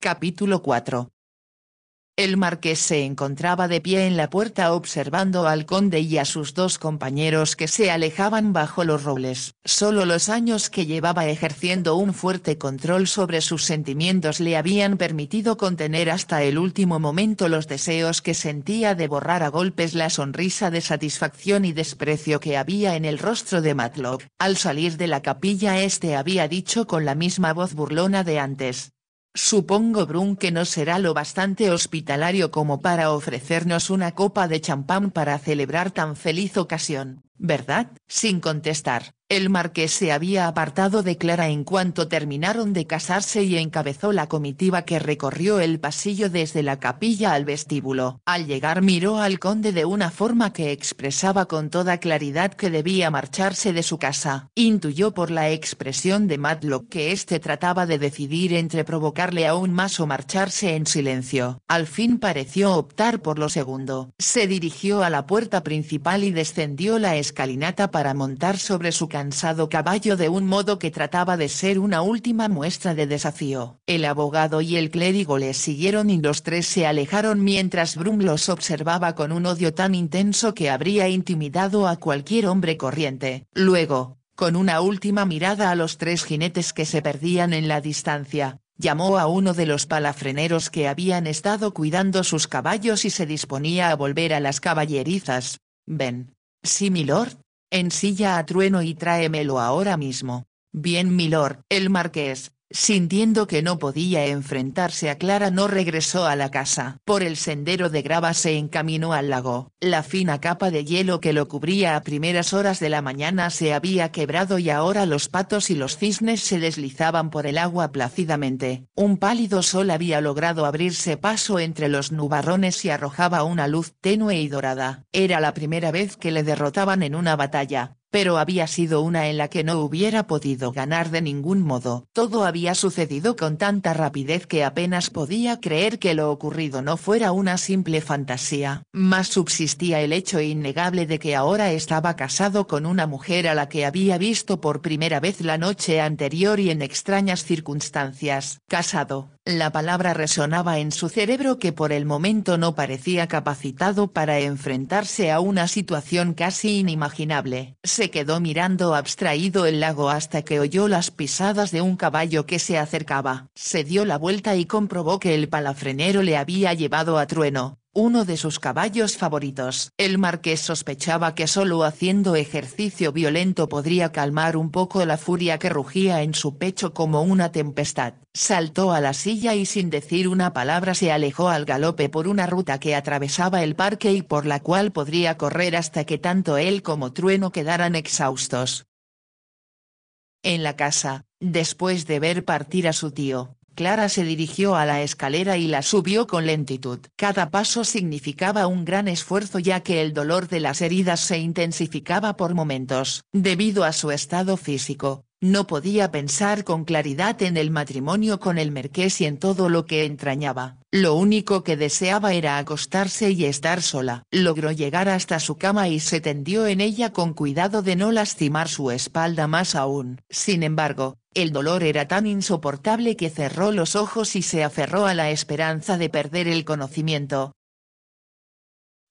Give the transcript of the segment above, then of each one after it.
Capítulo 4. El marqués se encontraba de pie en la puerta observando al conde y a sus dos compañeros que se alejaban bajo los robles. Solo los años que llevaba ejerciendo un fuerte control sobre sus sentimientos le habían permitido contener hasta el último momento los deseos que sentía de borrar a golpes la sonrisa de satisfacción y desprecio que había en el rostro de Matlock. Al salir de la capilla este había dicho con la misma voz burlona de antes, Supongo Brun que no será lo bastante hospitalario como para ofrecernos una copa de champán para celebrar tan feliz ocasión, ¿verdad? Sin contestar, el marqués se había apartado de Clara en cuanto terminaron de casarse y encabezó la comitiva que recorrió el pasillo desde la capilla al vestíbulo. Al llegar miró al conde de una forma que expresaba con toda claridad que debía marcharse de su casa. Intuyó por la expresión de Matlock que éste trataba de decidir entre provocarle aún más o marcharse en silencio. Al fin pareció optar por lo segundo. Se dirigió a la puerta principal y descendió la escalinata para montar sobre su cansado caballo de un modo que trataba de ser una última muestra de desafío. El abogado y el clérigo le siguieron y los tres se alejaron mientras Brum los observaba con un odio tan intenso que habría intimidado a cualquier hombre corriente. Luego, con una última mirada a los tres jinetes que se perdían en la distancia, llamó a uno de los palafreneros que habían estado cuidando sus caballos y se disponía a volver a las caballerizas. Ven. Sí, milord, en silla a trueno y tráemelo ahora mismo. Bien, milord, el marqués, Sintiendo que no podía enfrentarse a Clara no regresó a la casa. Por el sendero de grava se encaminó al lago. La fina capa de hielo que lo cubría a primeras horas de la mañana se había quebrado y ahora los patos y los cisnes se deslizaban por el agua plácidamente. Un pálido sol había logrado abrirse paso entre los nubarrones y arrojaba una luz tenue y dorada. Era la primera vez que le derrotaban en una batalla, pero había sido una en la que no hubiera podido ganar de ningún modo. Todo había sucedido con tanta rapidez que apenas podía creer que lo ocurrido no fuera una simple fantasía. Más subsistía el hecho innegable de que ahora estaba casado con una mujer a la que había visto por primera vez la noche anterior y en extrañas circunstancias. Casado. La palabra resonaba en su cerebro que por el momento no parecía capacitado para enfrentarse a una situación casi inimaginable. Se quedó mirando abstraído el lago hasta que oyó las pisadas de un caballo que se acercaba. Se dio la vuelta y comprobó que el palafrenero le había llevado a trueno, uno de sus caballos favoritos. El marqués sospechaba que solo haciendo ejercicio violento podría calmar un poco la furia que rugía en su pecho como una tempestad. Saltó a la silla y sin decir una palabra se alejó al galope por una ruta que atravesaba el parque y por la cual podría correr hasta que tanto él como Trueno quedaran exhaustos. En la casa, después de ver partir a su tío, Clara se dirigió a la escalera y la subió con lentitud. Cada paso significaba un gran esfuerzo ya que el dolor de las heridas se intensificaba por momentos, debido a su estado físico. No podía pensar con claridad en el matrimonio con el marqués y en todo lo que entrañaba. Lo único que deseaba era acostarse y estar sola. Logró llegar hasta su cama y se tendió en ella con cuidado de no lastimar su espalda más aún. Sin embargo, el dolor era tan insoportable que cerró los ojos y se aferró a la esperanza de perder el conocimiento.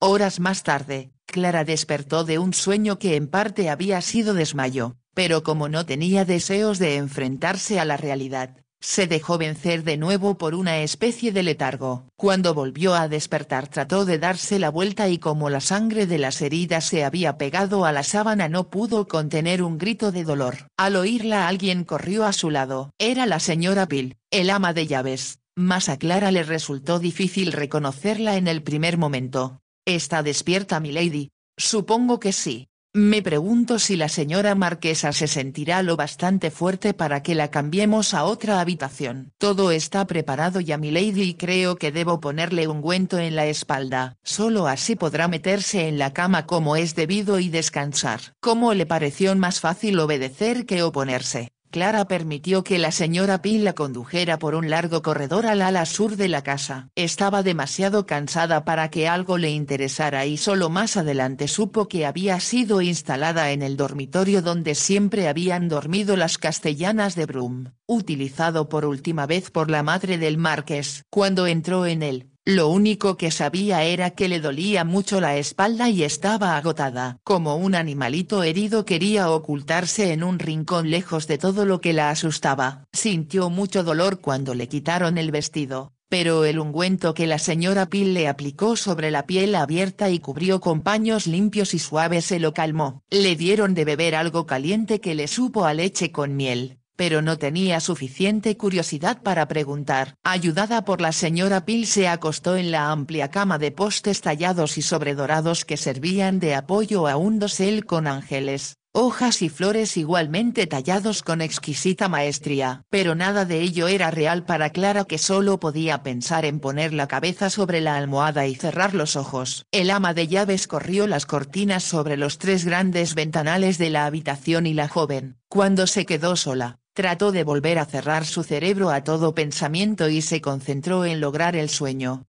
Horas más tarde, Clara despertó de un sueño que en parte había sido desmayo pero como no tenía deseos de enfrentarse a la realidad, se dejó vencer de nuevo por una especie de letargo. Cuando volvió a despertar trató de darse la vuelta y como la sangre de las heridas se había pegado a la sábana no pudo contener un grito de dolor. Al oírla alguien corrió a su lado. Era la señora Bill, el ama de llaves. Mas a Clara le resultó difícil reconocerla en el primer momento. ¿Está despierta mi lady? Supongo que sí. Me pregunto si la señora marquesa se sentirá lo bastante fuerte para que la cambiemos a otra habitación. Todo está preparado ya mi lady y creo que debo ponerle ungüento en la espalda. Solo así podrá meterse en la cama como es debido y descansar. ¿Cómo le pareció más fácil obedecer que oponerse? Clara permitió que la señora pin la condujera por un largo corredor al ala sur de la casa. Estaba demasiado cansada para que algo le interesara y solo más adelante supo que había sido instalada en el dormitorio donde siempre habían dormido las castellanas de Brum, utilizado por última vez por la madre del marqués. Cuando entró en él, lo único que sabía era que le dolía mucho la espalda y estaba agotada. Como un animalito herido quería ocultarse en un rincón lejos de todo lo que la asustaba. Sintió mucho dolor cuando le quitaron el vestido, pero el ungüento que la señora Pil le aplicó sobre la piel abierta y cubrió con paños limpios y suaves se lo calmó. Le dieron de beber algo caliente que le supo a leche con miel, pero no tenía suficiente curiosidad para preguntar. Ayudada por la señora Pil se acostó en la amplia cama de postes tallados y sobredorados que servían de apoyo a un dosel con ángeles, hojas y flores igualmente tallados con exquisita maestría. Pero nada de ello era real para Clara que solo podía pensar en poner la cabeza sobre la almohada y cerrar los ojos. El ama de llaves corrió las cortinas sobre los tres grandes ventanales de la habitación y la joven, cuando se quedó sola, trató de volver a cerrar su cerebro a todo pensamiento y se concentró en lograr el sueño.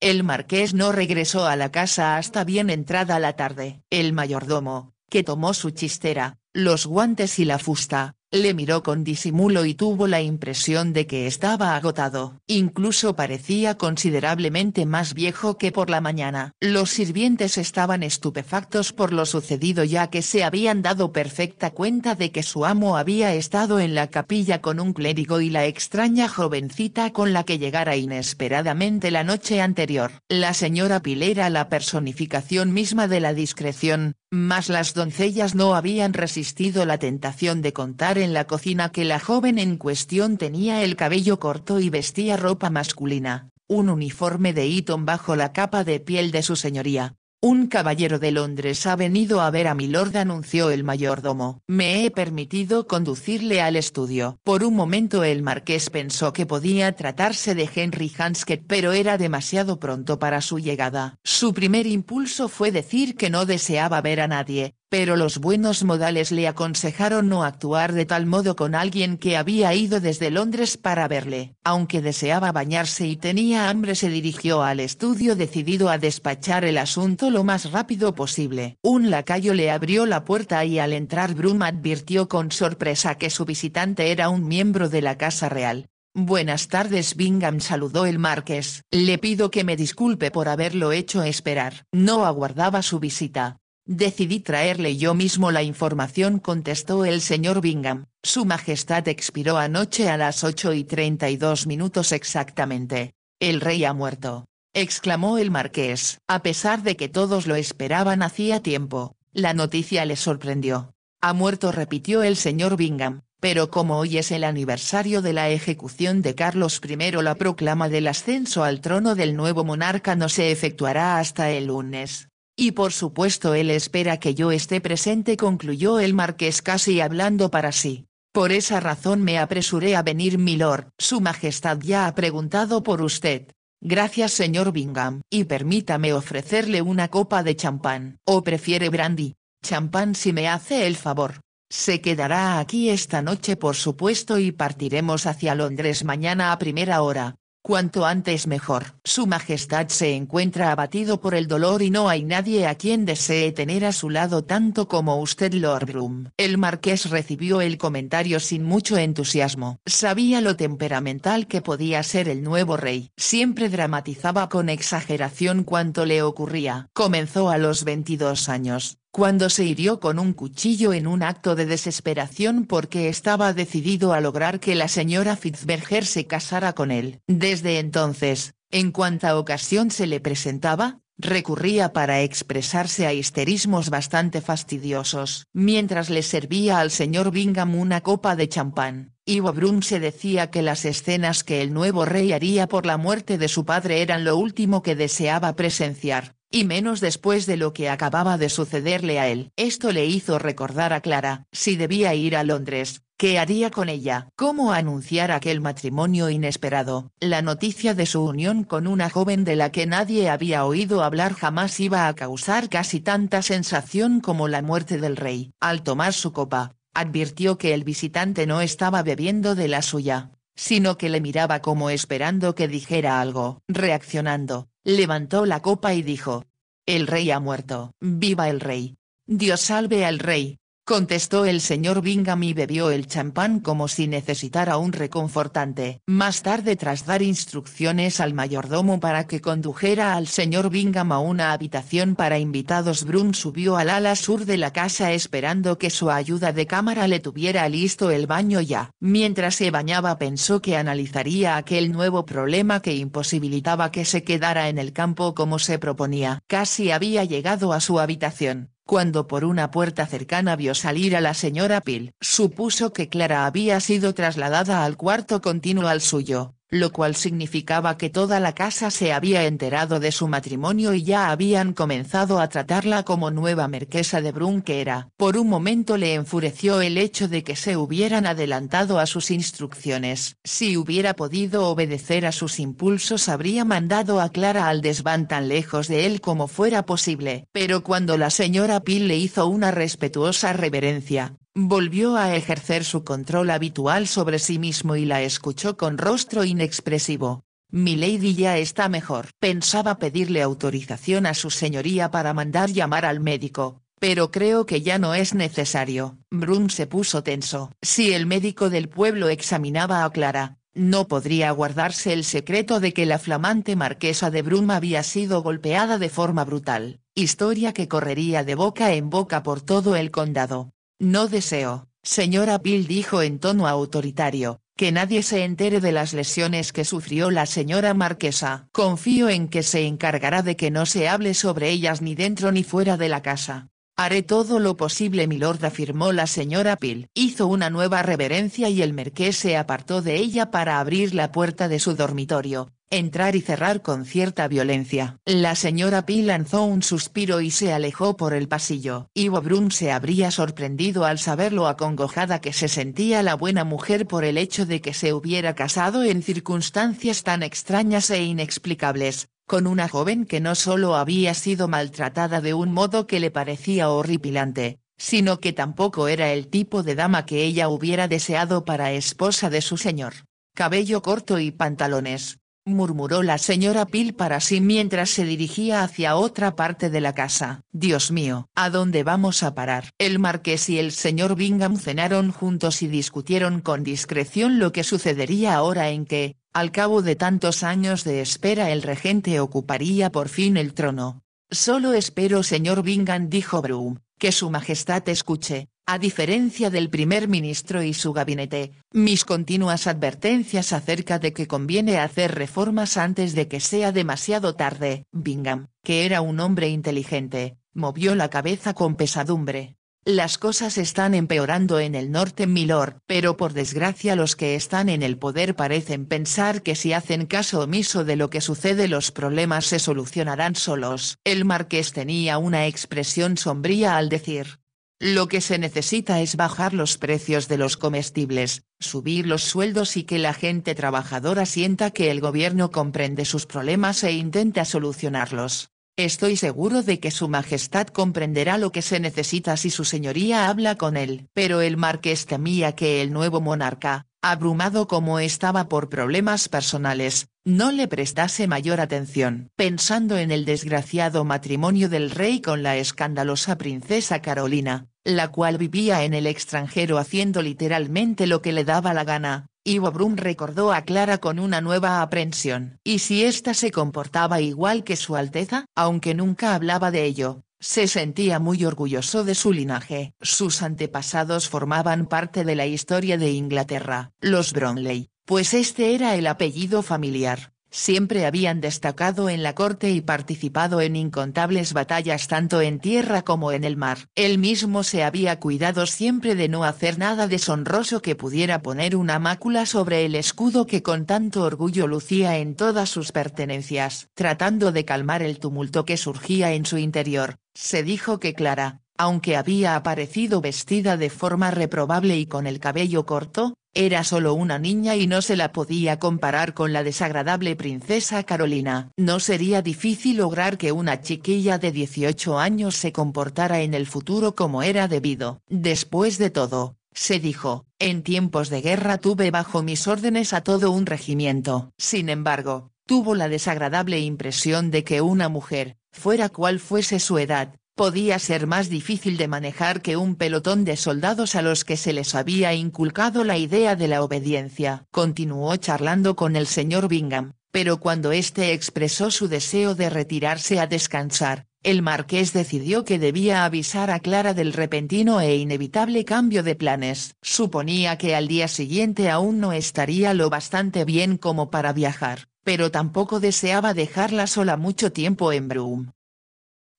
El marqués no regresó a la casa hasta bien entrada la tarde. El mayordomo, que tomó su chistera, los guantes y la fusta, le miró con disimulo y tuvo la impresión de que estaba agotado. Incluso parecía considerablemente más viejo que por la mañana. Los sirvientes estaban estupefactos por lo sucedido ya que se habían dado perfecta cuenta de que su amo había estado en la capilla con un clérigo y la extraña jovencita con la que llegara inesperadamente la noche anterior. La señora Pilera la personificación misma de la discreción, mas las doncellas no habían resistido la tentación de contar la cocina que la joven en cuestión tenía el cabello corto y vestía ropa masculina, un uniforme de Eton bajo la capa de piel de su señoría. Un caballero de Londres ha venido a ver a mi lord, anunció el mayordomo. Me he permitido conducirle al estudio. Por un momento el marqués pensó que podía tratarse de Henry Hansket, pero era demasiado pronto para su llegada. Su primer impulso fue decir que no deseaba ver a nadie, pero los buenos modales le aconsejaron no actuar de tal modo con alguien que había ido desde Londres para verle. Aunque deseaba bañarse y tenía hambre se dirigió al estudio decidido a despachar el asunto lo más rápido posible. Un lacayo le abrió la puerta y al entrar Brum advirtió con sorpresa que su visitante era un miembro de la Casa Real. Buenas tardes Bingham saludó el marqués. Le pido que me disculpe por haberlo hecho esperar. No aguardaba su visita. Decidí traerle yo mismo la información, contestó el señor Bingham. Su Majestad expiró anoche a las 8 y 32 minutos exactamente. El rey ha muerto, exclamó el marqués. A pesar de que todos lo esperaban hacía tiempo, la noticia le sorprendió. Ha muerto, repitió el señor Bingham, pero como hoy es el aniversario de la ejecución de Carlos I, la proclama del ascenso al trono del nuevo monarca no se efectuará hasta el lunes. Y por supuesto él espera que yo esté presente, concluyó el marqués casi hablando para sí. Por esa razón me apresuré a venir, milord. Su Majestad ya ha preguntado por usted. Gracias, señor Bingham. Y permítame ofrecerle una copa de champán. ¿O prefiere brandy? Champán si me hace el favor. Se quedará aquí esta noche por supuesto y partiremos hacia Londres mañana a primera hora cuanto antes mejor. Su Majestad se encuentra abatido por el dolor y no hay nadie a quien desee tener a su lado tanto como usted Lord Broom. El marqués recibió el comentario sin mucho entusiasmo. Sabía lo temperamental que podía ser el nuevo rey. Siempre dramatizaba con exageración cuanto le ocurría. Comenzó a los 22 años, cuando se hirió con un cuchillo en un acto de desesperación porque estaba decidido a lograr que la señora Fitzberger se casara con él. Desde entonces, en cuanta ocasión se le presentaba, recurría para expresarse a histerismos bastante fastidiosos. Mientras le servía al señor Bingham una copa de champán, Ivo Brun se decía que las escenas que el nuevo rey haría por la muerte de su padre eran lo último que deseaba presenciar y menos después de lo que acababa de sucederle a él. Esto le hizo recordar a Clara, si debía ir a Londres, ¿qué haría con ella? ¿Cómo anunciar aquel matrimonio inesperado? La noticia de su unión con una joven de la que nadie había oído hablar jamás iba a causar casi tanta sensación como la muerte del rey. Al tomar su copa, advirtió que el visitante no estaba bebiendo de la suya, sino que le miraba como esperando que dijera algo. Reaccionando, levantó la copa y dijo, El rey ha muerto, viva el rey. Dios salve al rey contestó el señor Bingham y bebió el champán como si necesitara un reconfortante. Más tarde tras dar instrucciones al mayordomo para que condujera al señor Bingham a una habitación para invitados Brun subió al ala sur de la casa esperando que su ayuda de cámara le tuviera listo el baño ya. Mientras se bañaba pensó que analizaría aquel nuevo problema que imposibilitaba que se quedara en el campo como se proponía. Casi había llegado a su habitación, cuando por una puerta cercana vio salir a la señora Pil, supuso que Clara había sido trasladada al cuarto continuo al suyo, lo cual significaba que toda la casa se había enterado de su matrimonio y ya habían comenzado a tratarla como nueva marquesa de Brunquera. Por un momento le enfureció el hecho de que se hubieran adelantado a sus instrucciones. Si hubiera podido obedecer a sus impulsos habría mandado a Clara al desván tan lejos de él como fuera posible. Pero cuando la señora Pill le hizo una respetuosa reverencia, volvió a ejercer su control habitual sobre sí mismo y la escuchó con rostro inexpresivo. Lady ya está mejor. Pensaba pedirle autorización a su señoría para mandar llamar al médico, pero creo que ya no es necesario. Brum se puso tenso. Si el médico del pueblo examinaba a Clara, no podría guardarse el secreto de que la flamante marquesa de Brum había sido golpeada de forma brutal, historia que correría de boca en boca por todo el condado. No deseo, señora Bill dijo en tono autoritario, que nadie se entere de las lesiones que sufrió la señora marquesa. Confío en que se encargará de que no se hable sobre ellas ni dentro ni fuera de la casa. Haré todo lo posible, milord, afirmó la señora Peel. Hizo una nueva reverencia y el marqués se apartó de ella para abrir la puerta de su dormitorio, entrar y cerrar con cierta violencia. La señora Peel lanzó un suspiro y se alejó por el pasillo. Ivo Brun se habría sorprendido al saber lo acongojada que se sentía la buena mujer por el hecho de que se hubiera casado en circunstancias tan extrañas e inexplicables, con una joven que no solo había sido maltratada de un modo que le parecía horripilante, sino que tampoco era el tipo de dama que ella hubiera deseado para esposa de su señor. Cabello corto y pantalones, murmuró la señora Pil para sí mientras se dirigía hacia otra parte de la casa. Dios mío, ¿a dónde vamos a parar? El marqués y el señor Bingham cenaron juntos y discutieron con discreción lo que sucedería ahora en que, al cabo de tantos años de espera el regente ocuparía por fin el trono. Solo espero señor Bingham dijo Broome, que su majestad escuche, a diferencia del primer ministro y su gabinete, mis continuas advertencias acerca de que conviene hacer reformas antes de que sea demasiado tarde. Bingham, que era un hombre inteligente, movió la cabeza con pesadumbre. Las cosas están empeorando en el norte, Milor, pero por desgracia los que están en el poder parecen pensar que si hacen caso omiso de lo que sucede los problemas se solucionarán solos. El marqués tenía una expresión sombría al decir, lo que se necesita es bajar los precios de los comestibles, subir los sueldos y que la gente trabajadora sienta que el gobierno comprende sus problemas e intenta solucionarlos. Estoy seguro de que Su Majestad comprenderá lo que se necesita si Su Señoría habla con él. Pero el marqués temía que el nuevo monarca, abrumado como estaba por problemas personales, no le prestase mayor atención. Pensando en el desgraciado matrimonio del rey con la escandalosa princesa Carolina, la cual vivía en el extranjero haciendo literalmente lo que le daba la gana, Ivo Brum recordó a Clara con una nueva aprensión. Y si ésta se comportaba igual que su Alteza, aunque nunca hablaba de ello, se sentía muy orgulloso de su linaje. Sus antepasados formaban parte de la historia de Inglaterra, los Bromley, pues este era el apellido familiar siempre habían destacado en la corte y participado en incontables batallas tanto en tierra como en el mar. Él mismo se había cuidado siempre de no hacer nada deshonroso que pudiera poner una mácula sobre el escudo que con tanto orgullo lucía en todas sus pertenencias. Tratando de calmar el tumulto que surgía en su interior, se dijo que Clara, aunque había aparecido vestida de forma reprobable y con el cabello corto, era solo una niña y no se la podía comparar con la desagradable princesa Carolina. No sería difícil lograr que una chiquilla de 18 años se comportara en el futuro como era debido. Después de todo, se dijo, en tiempos de guerra tuve bajo mis órdenes a todo un regimiento. Sin embargo, tuvo la desagradable impresión de que una mujer, fuera cual fuese su edad, podía ser más difícil de manejar que un pelotón de soldados a los que se les había inculcado la idea de la obediencia. Continuó charlando con el señor Bingham, pero cuando éste expresó su deseo de retirarse a descansar, el marqués decidió que debía avisar a Clara del repentino e inevitable cambio de planes. Suponía que al día siguiente aún no estaría lo bastante bien como para viajar, pero tampoco deseaba dejarla sola mucho tiempo en Broome.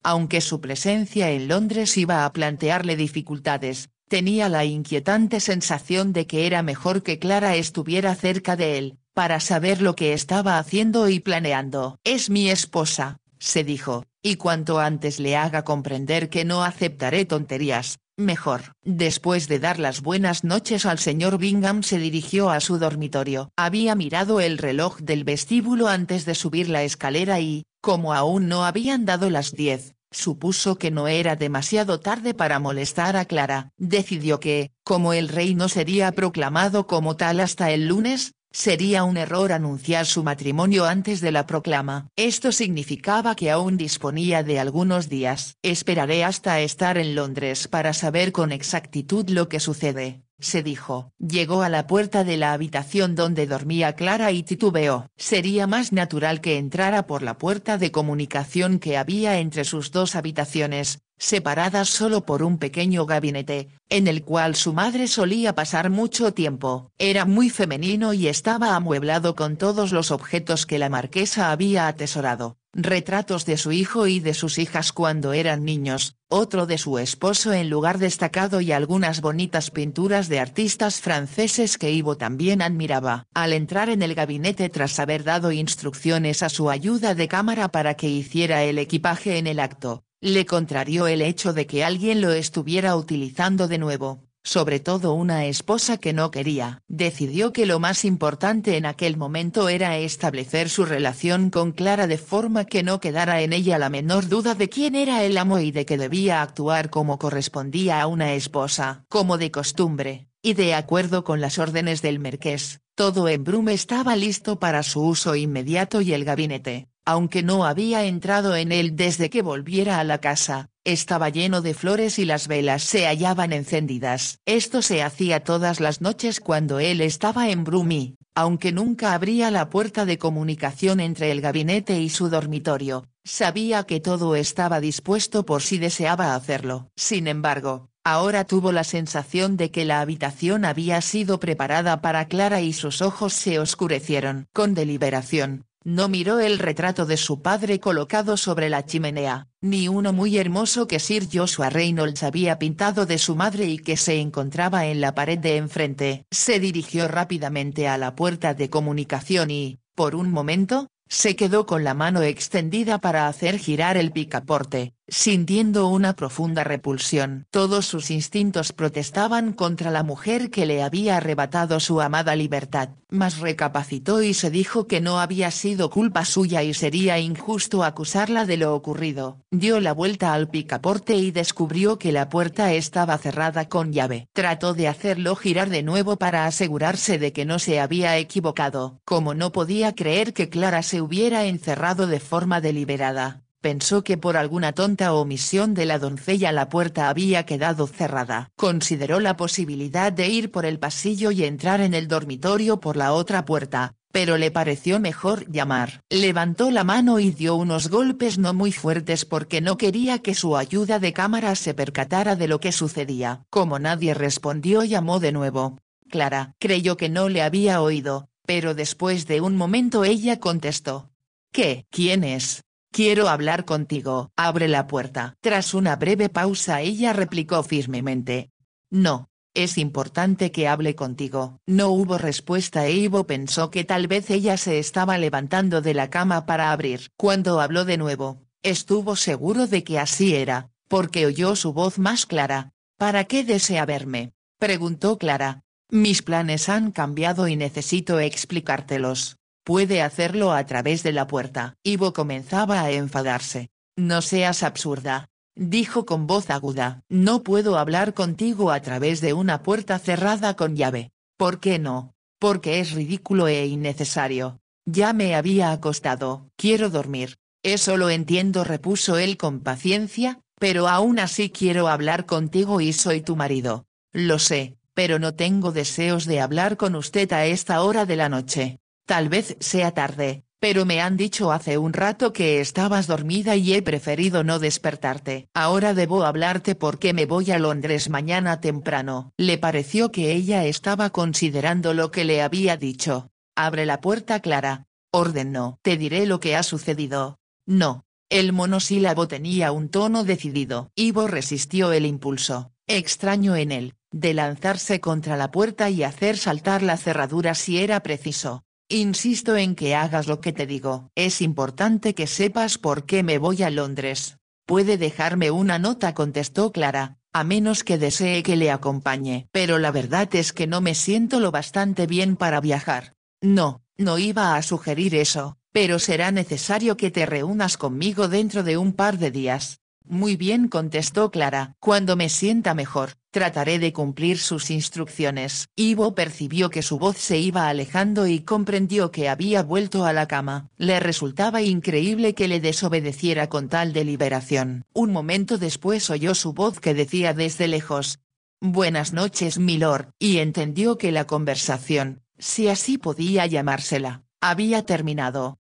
Aunque su presencia en Londres iba a plantearle dificultades, tenía la inquietante sensación de que era mejor que Clara estuviera cerca de él, para saber lo que estaba haciendo y planeando. Es mi esposa, se dijo, y cuanto antes le haga comprender que no aceptaré tonterías, mejor. Después de dar las buenas noches al señor Bingham se dirigió a su dormitorio. Había mirado el reloj del vestíbulo antes de subir la escalera y, como aún no habían dado las 10, supuso que no era demasiado tarde para molestar a Clara. Decidió que, como el rey no sería proclamado como tal hasta el lunes, Sería un error anunciar su matrimonio antes de la proclama. Esto significaba que aún disponía de algunos días. Esperaré hasta estar en Londres para saber con exactitud lo que sucede se dijo. Llegó a la puerta de la habitación donde dormía Clara y titubeó. Sería más natural que entrara por la puerta de comunicación que había entre sus dos habitaciones, separadas solo por un pequeño gabinete, en el cual su madre solía pasar mucho tiempo. Era muy femenino y estaba amueblado con todos los objetos que la marquesa había atesorado, retratos de su hijo y de sus hijas cuando eran niños, otro de su esposo en lugar destacado y algunas bonitas pinturas de artistas franceses que Ivo también admiraba. Al entrar en el gabinete tras haber dado instrucciones a su ayuda de cámara para que hiciera el equipaje en el acto, le contrarió el hecho de que alguien lo estuviera utilizando de nuevo, sobre todo una esposa que no quería. Decidió que lo más importante en aquel momento era establecer su relación con Clara de forma que no quedara en ella la menor duda de quién era el amo y de que debía actuar como correspondía a una esposa. Como de costumbre, y de acuerdo con las órdenes del marqués, todo en Brum estaba listo para su uso inmediato y el gabinete, aunque no había entrado en él desde que volviera a la casa, estaba lleno de flores y las velas se hallaban encendidas. Esto se hacía todas las noches cuando él estaba en y, aunque nunca abría la puerta de comunicación entre el gabinete y su dormitorio, sabía que todo estaba dispuesto por si deseaba hacerlo. Sin embargo, Ahora tuvo la sensación de que la habitación había sido preparada para Clara y sus ojos se oscurecieron. Con deliberación, no miró el retrato de su padre colocado sobre la chimenea, ni uno muy hermoso que Sir Joshua Reynolds había pintado de su madre y que se encontraba en la pared de enfrente. Se dirigió rápidamente a la puerta de comunicación y, por un momento, se quedó con la mano extendida para hacer girar el picaporte, sintiendo una profunda repulsión. Todos sus instintos protestaban contra la mujer que le había arrebatado su amada libertad, mas recapacitó y se dijo que no había sido culpa suya y sería injusto acusarla de lo ocurrido. Dio la vuelta al picaporte y descubrió que la puerta estaba cerrada con llave. Trató de hacerlo girar de nuevo para asegurarse de que no se había equivocado, como no podía creer que Clara se hubiera encerrado de forma deliberada pensó que por alguna tonta omisión de la doncella la puerta había quedado cerrada. Consideró la posibilidad de ir por el pasillo y entrar en el dormitorio por la otra puerta, pero le pareció mejor llamar. Levantó la mano y dio unos golpes no muy fuertes porque no quería que su ayuda de cámara se percatara de lo que sucedía. Como nadie respondió llamó de nuevo. Clara creyó que no le había oído, pero después de un momento ella contestó. ¿Qué? ¿Quién es? Quiero hablar contigo, abre la puerta. Tras una breve pausa ella replicó firmemente. No, es importante que hable contigo. No hubo respuesta e Ivo pensó que tal vez ella se estaba levantando de la cama para abrir. Cuando habló de nuevo, estuvo seguro de que así era, porque oyó su voz más clara. ¿Para qué desea verme? preguntó Clara. Mis planes han cambiado y necesito explicártelos puede hacerlo a través de la puerta. Ivo comenzaba a enfadarse. No seas absurda. Dijo con voz aguda. No puedo hablar contigo a través de una puerta cerrada con llave. ¿Por qué no? Porque es ridículo e innecesario. Ya me había acostado. Quiero dormir. Eso lo entiendo, repuso él con paciencia, pero aún así quiero hablar contigo y soy tu marido. Lo sé, pero no tengo deseos de hablar con usted a esta hora de la noche. Tal vez sea tarde, pero me han dicho hace un rato que estabas dormida y he preferido no despertarte. Ahora debo hablarte porque me voy a Londres mañana temprano. Le pareció que ella estaba considerando lo que le había dicho. Abre la puerta, Clara. Ordenó. Te diré lo que ha sucedido. No. El monosílabo tenía un tono decidido. Ivo resistió el impulso, extraño en él, de lanzarse contra la puerta y hacer saltar la cerradura si era preciso. Insisto en que hagas lo que te digo. Es importante que sepas por qué me voy a Londres. Puede dejarme una nota, contestó Clara, a menos que desee que le acompañe. Pero la verdad es que no me siento lo bastante bien para viajar. No, no iba a sugerir eso, pero será necesario que te reúnas conmigo dentro de un par de días. Muy bien, contestó Clara, cuando me sienta mejor trataré de cumplir sus instrucciones. Ivo percibió que su voz se iba alejando y comprendió que había vuelto a la cama. Le resultaba increíble que le desobedeciera con tal deliberación. Un momento después oyó su voz que decía desde lejos, Buenas noches, milord, y entendió que la conversación, si así podía llamársela, había terminado.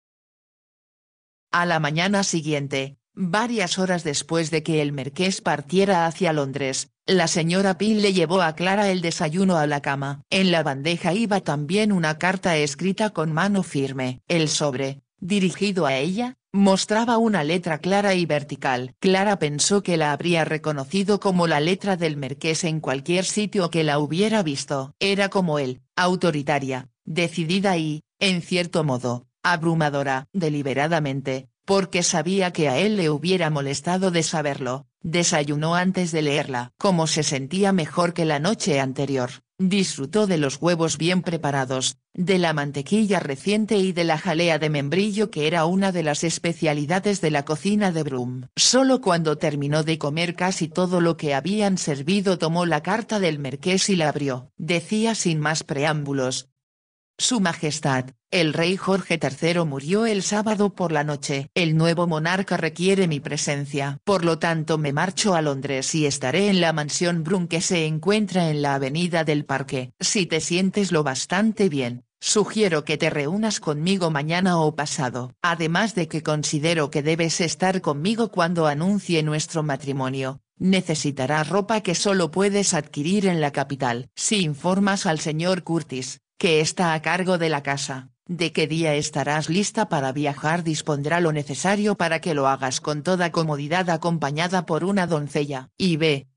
A la mañana siguiente, Varias horas después de que el marqués partiera hacia Londres, la señora Pin le llevó a Clara el desayuno a la cama. En la bandeja iba también una carta escrita con mano firme. El sobre, dirigido a ella, mostraba una letra clara y vertical. Clara pensó que la habría reconocido como la letra del marqués en cualquier sitio que la hubiera visto. Era como él, autoritaria, decidida y, en cierto modo, abrumadora. Deliberadamente, porque sabía que a él le hubiera molestado de saberlo, desayunó antes de leerla. Como se sentía mejor que la noche anterior, disfrutó de los huevos bien preparados, de la mantequilla reciente y de la jalea de membrillo que era una de las especialidades de la cocina de Brum. Solo cuando terminó de comer casi todo lo que habían servido tomó la carta del marqués y la abrió. Decía sin más preámbulos. Su Majestad, el rey Jorge III murió el sábado por la noche. El nuevo monarca requiere mi presencia. Por lo tanto me marcho a Londres y estaré en la mansión Brun que se encuentra en la avenida del parque. Si te sientes lo bastante bien, sugiero que te reúnas conmigo mañana o pasado. Además de que considero que debes estar conmigo cuando anuncie nuestro matrimonio. necesitará ropa que solo puedes adquirir en la capital. Si informas al señor Curtis, que está a cargo de la casa, de qué día estarás lista para viajar dispondrá lo necesario para que lo hagas con toda comodidad acompañada por una doncella. Y ve.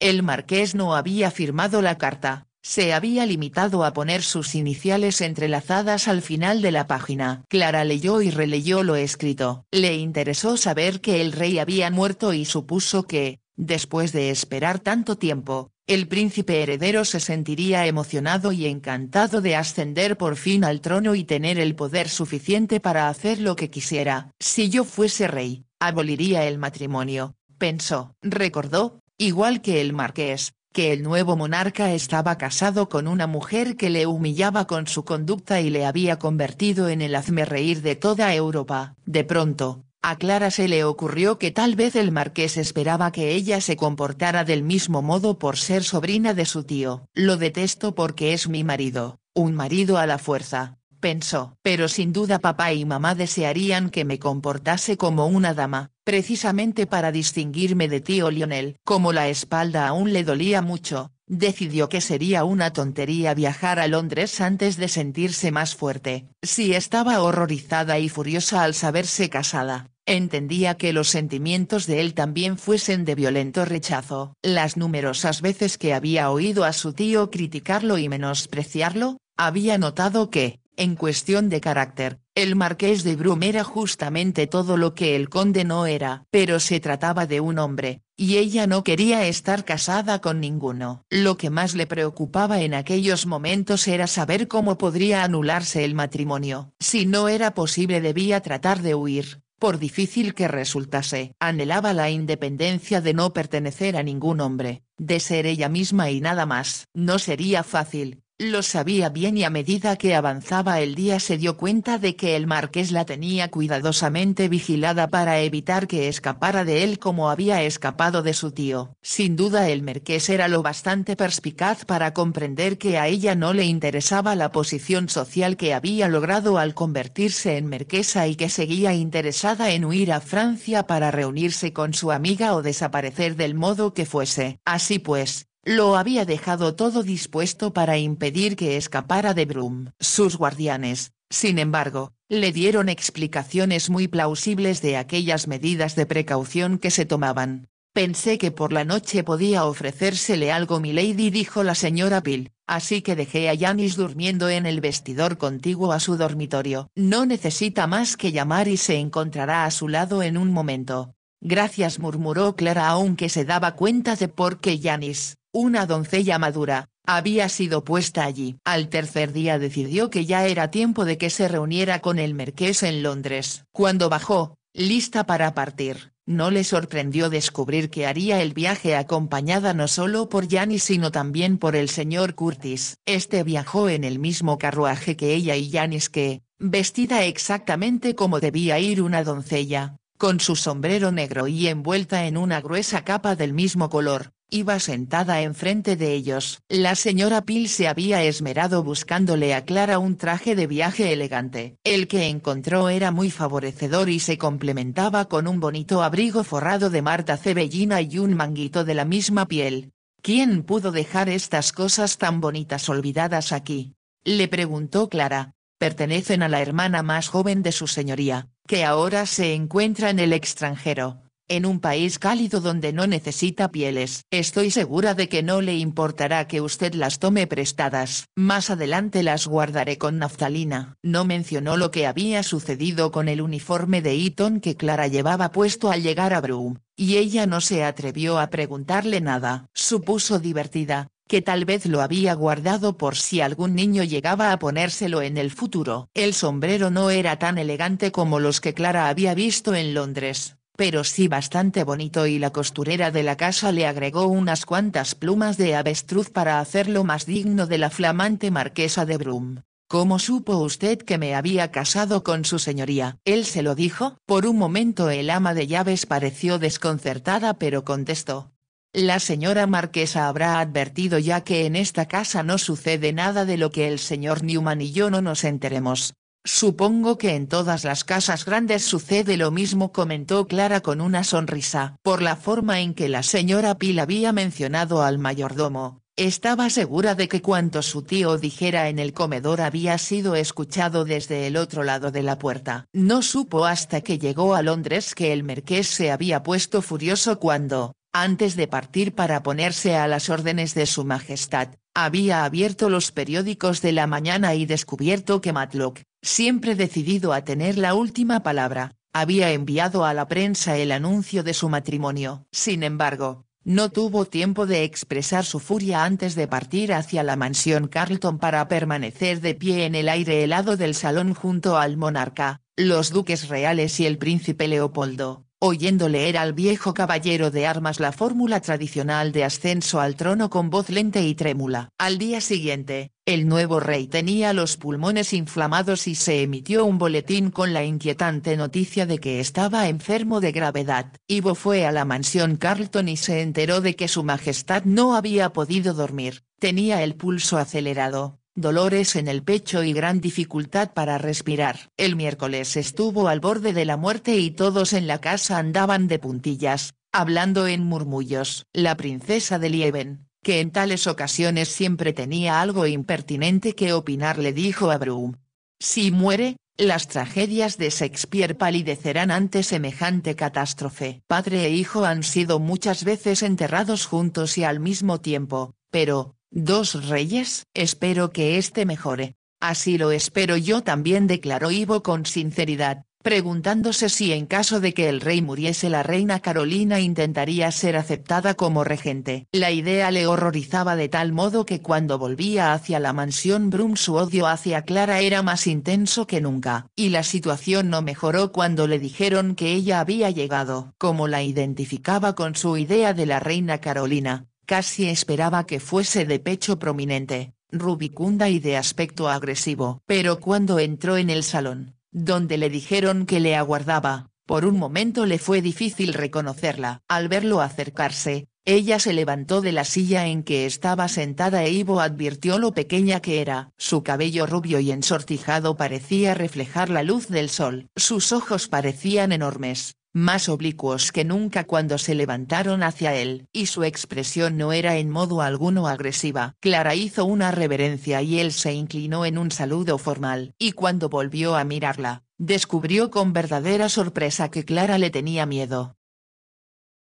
El marqués no había firmado la carta, se había limitado a poner sus iniciales entrelazadas al final de la página. Clara leyó y releyó lo escrito. Le interesó saber que el rey había muerto y supuso que, después de esperar tanto tiempo, el príncipe heredero se sentiría emocionado y encantado de ascender por fin al trono y tener el poder suficiente para hacer lo que quisiera. Si yo fuese rey, aboliría el matrimonio, pensó, recordó, igual que el marqués, que el nuevo monarca estaba casado con una mujer que le humillaba con su conducta y le había convertido en el hazme reír de toda Europa. De pronto, a Clara se le ocurrió que tal vez el marqués esperaba que ella se comportara del mismo modo por ser sobrina de su tío. Lo detesto porque es mi marido, un marido a la fuerza, pensó, pero sin duda papá y mamá desearían que me comportase como una dama, precisamente para distinguirme de tío Lionel. Como la espalda aún le dolía mucho, decidió que sería una tontería viajar a Londres antes de sentirse más fuerte. Si estaba horrorizada y furiosa al saberse casada, entendía que los sentimientos de él también fuesen de violento rechazo. Las numerosas veces que había oído a su tío criticarlo y menospreciarlo, había notado que, en cuestión de carácter, el marqués de Brum era justamente todo lo que el conde no era, pero se trataba de un hombre, y ella no quería estar casada con ninguno. Lo que más le preocupaba en aquellos momentos era saber cómo podría anularse el matrimonio. Si no era posible debía tratar de huir, por difícil que resultase. Anhelaba la independencia de no pertenecer a ningún hombre, de ser ella misma y nada más. No sería fácil, lo sabía bien y a medida que avanzaba el día se dio cuenta de que el marqués la tenía cuidadosamente vigilada para evitar que escapara de él como había escapado de su tío. Sin duda el marqués era lo bastante perspicaz para comprender que a ella no le interesaba la posición social que había logrado al convertirse en marquesa y que seguía interesada en huir a Francia para reunirse con su amiga o desaparecer del modo que fuese. Así pues, lo había dejado todo dispuesto para impedir que escapara de Brum. Sus guardianes, sin embargo, le dieron explicaciones muy plausibles de aquellas medidas de precaución que se tomaban. Pensé que por la noche podía ofrecérsele algo Lady» dijo la señora Bill. así que dejé a Janis durmiendo en el vestidor contiguo a su dormitorio. No necesita más que llamar y se encontrará a su lado en un momento. Gracias murmuró Clara aunque se daba cuenta de por qué Janis una doncella madura, había sido puesta allí. Al tercer día decidió que ya era tiempo de que se reuniera con el marqués en Londres. Cuando bajó, lista para partir, no le sorprendió descubrir que haría el viaje acompañada no solo por Janis sino también por el señor Curtis. Este viajó en el mismo carruaje que ella y Janis que, vestida exactamente como debía ir una doncella, con su sombrero negro y envuelta en una gruesa capa del mismo color, Iba sentada enfrente de ellos. La señora Peel se había esmerado buscándole a Clara un traje de viaje elegante. El que encontró era muy favorecedor y se complementaba con un bonito abrigo forrado de Marta Cebellina y un manguito de la misma piel. ¿Quién pudo dejar estas cosas tan bonitas olvidadas aquí? Le preguntó Clara. Pertenecen a la hermana más joven de su señoría, que ahora se encuentra en el extranjero en un país cálido donde no necesita pieles. Estoy segura de que no le importará que usted las tome prestadas. Más adelante las guardaré con naftalina. No mencionó lo que había sucedido con el uniforme de Eton que Clara llevaba puesto al llegar a Broome, y ella no se atrevió a preguntarle nada. Supuso divertida, que tal vez lo había guardado por si algún niño llegaba a ponérselo en el futuro. El sombrero no era tan elegante como los que Clara había visto en Londres, pero sí bastante bonito y la costurera de la casa le agregó unas cuantas plumas de avestruz para hacerlo más digno de la flamante marquesa de Brum. ¿Cómo supo usted que me había casado con su señoría? Él se lo dijo. Por un momento el ama de llaves pareció desconcertada pero contestó. La señora marquesa habrá advertido ya que en esta casa no sucede nada de lo que el señor Newman y yo no nos enteremos. Supongo que en todas las casas grandes sucede lo mismo comentó Clara con una sonrisa. Por la forma en que la señora Pil había mencionado al mayordomo, estaba segura de que cuanto su tío dijera en el comedor había sido escuchado desde el otro lado de la puerta. No supo hasta que llegó a Londres que el marqués se había puesto furioso cuando, antes de partir para ponerse a las órdenes de su Majestad, había abierto los periódicos de la mañana y descubierto que Matlock, siempre decidido a tener la última palabra, había enviado a la prensa el anuncio de su matrimonio. Sin embargo, no tuvo tiempo de expresar su furia antes de partir hacia la mansión Carlton para permanecer de pie en el aire helado del salón junto al monarca, los duques reales y el príncipe Leopoldo oyendo leer al viejo caballero de armas la fórmula tradicional de ascenso al trono con voz lente y trémula. Al día siguiente, el nuevo rey tenía los pulmones inflamados y se emitió un boletín con la inquietante noticia de que estaba enfermo de gravedad. Ivo fue a la mansión Carlton y se enteró de que su majestad no había podido dormir, tenía el pulso acelerado, dolores en el pecho y gran dificultad para respirar. El miércoles estuvo al borde de la muerte y todos en la casa andaban de puntillas, hablando en murmullos. La princesa de Lieven, que en tales ocasiones siempre tenía algo impertinente que opinar le dijo a Brum. Si muere, las tragedias de Shakespeare palidecerán ante semejante catástrofe. Padre e hijo han sido muchas veces enterrados juntos y al mismo tiempo, pero, Dos reyes, espero que este mejore. Así lo espero yo también declaró Ivo con sinceridad, preguntándose si en caso de que el rey muriese la reina Carolina intentaría ser aceptada como regente. La idea le horrorizaba de tal modo que cuando volvía hacia la mansión Brum su odio hacia Clara era más intenso que nunca, y la situación no mejoró cuando le dijeron que ella había llegado. Como la identificaba con su idea de la reina Carolina, Casi esperaba que fuese de pecho prominente, rubicunda y de aspecto agresivo. Pero cuando entró en el salón, donde le dijeron que le aguardaba, por un momento le fue difícil reconocerla. Al verlo acercarse, ella se levantó de la silla en que estaba sentada e Ivo advirtió lo pequeña que era. Su cabello rubio y ensortijado parecía reflejar la luz del sol. Sus ojos parecían enormes, más oblicuos que nunca cuando se levantaron hacia él, y su expresión no era en modo alguno agresiva. Clara hizo una reverencia y él se inclinó en un saludo formal, y cuando volvió a mirarla, descubrió con verdadera sorpresa que Clara le tenía miedo.